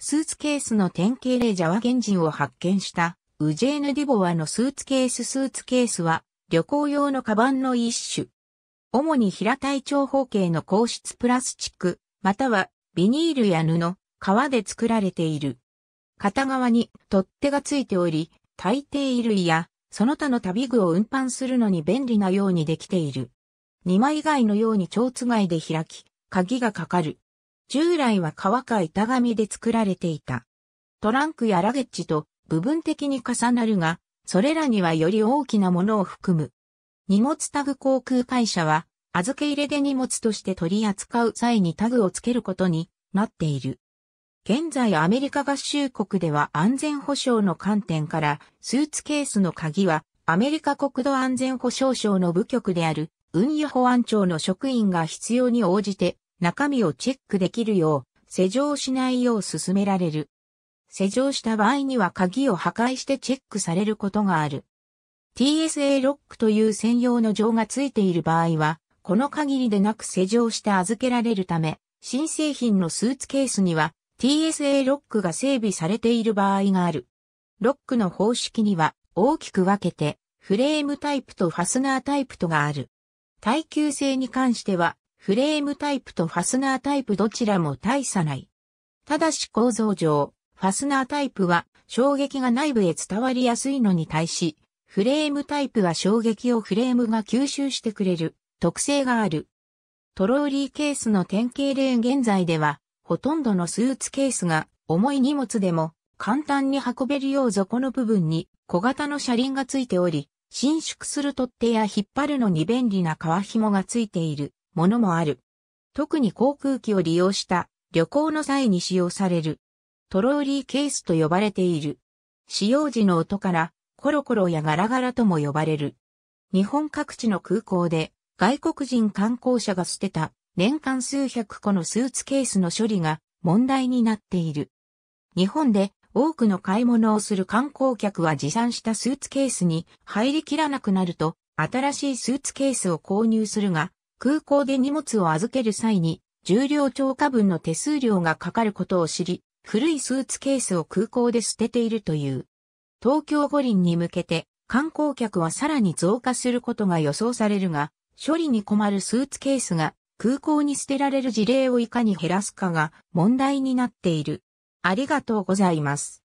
スーツケースの典型でジャワ原人を発見したウジェーヌ・ディボワのスーツケーススーツケースは旅行用のカバンの一種。主に平たい長方形の硬質プラスチック、またはビニールや布、革で作られている。片側に取っ手がついており、大抵衣類やその他の旅具を運搬するのに便利なようにできている。2枚以外のように蝶つがで開き、鍵がかかる。従来は革か板紙で作られていた。トランクやラゲッジと部分的に重なるが、それらにはより大きなものを含む。荷物タグ航空会社は、預け入れで荷物として取り扱う際にタグをつけることになっている。現在アメリカ合衆国では安全保障の観点から、スーツケースの鍵は、アメリカ国土安全保障省の部局である、運輸保安庁の職員が必要に応じて中身をチェックできるよう、施錠しないよう勧められる。施錠した場合には鍵を破壊してチェックされることがある。TSA ロックという専用の錠が付いている場合は、この限りでなく施錠して預けられるため、新製品のスーツケースには TSA ロックが整備されている場合がある。ロックの方式には大きく分けて、フレームタイプとファスナータイプとがある。耐久性に関しては、フレームタイプとファスナータイプどちらも大差ない。ただし構造上、ファスナータイプは衝撃が内部へ伝わりやすいのに対し、フレームタイプは衝撃をフレームが吸収してくれる特性がある。トローリーケースの典型例現在では、ほとんどのスーツケースが重い荷物でも簡単に運べるよう底の部分に小型の車輪がついており、伸縮する取っ手や引っ張るのに便利な革紐がついている。ものもある。特に航空機を利用した旅行の際に使用される。トローリーケースと呼ばれている。使用時の音からコロコロやガラガラとも呼ばれる。日本各地の空港で外国人観光者が捨てた年間数百個のスーツケースの処理が問題になっている。日本で多くの買い物をする観光客は持参したスーツケースに入りきらなくなると新しいスーツケースを購入するが空港で荷物を預ける際に、重量超過分の手数料がかかることを知り、古いスーツケースを空港で捨てているという。東京五輪に向けて、観光客はさらに増加することが予想されるが、処理に困るスーツケースが空港に捨てられる事例をいかに減らすかが問題になっている。ありがとうございます。